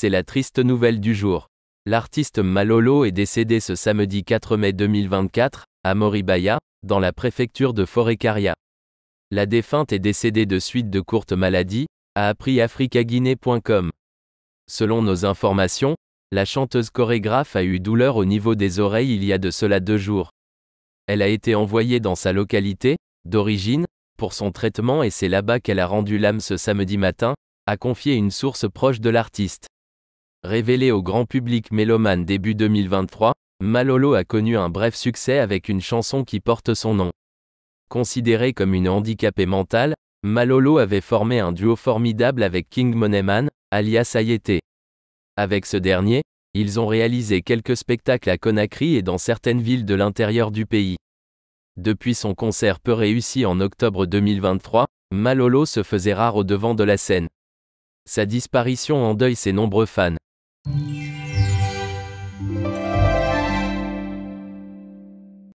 C'est la triste nouvelle du jour. L'artiste Malolo est décédé ce samedi 4 mai 2024, à Moribaya, dans la préfecture de Forécaria. La défunte est décédée de suite de courtes maladies, a appris africaguinée.com. Selon nos informations, la chanteuse chorégraphe a eu douleur au niveau des oreilles il y a de cela deux jours. Elle a été envoyée dans sa localité, d'origine, pour son traitement et c'est là-bas qu'elle a rendu l'âme ce samedi matin, a confié une source proche de l'artiste. Révélé au grand public mélomane début 2023, Malolo a connu un bref succès avec une chanson qui porte son nom. Considéré comme une handicapée mentale, Malolo avait formé un duo formidable avec King Moneyman, alias Ayete. Avec ce dernier, ils ont réalisé quelques spectacles à Conakry et dans certaines villes de l'intérieur du pays. Depuis son concert peu réussi en octobre 2023, Malolo se faisait rare au devant de la scène. Sa disparition endeuille ses nombreux fans.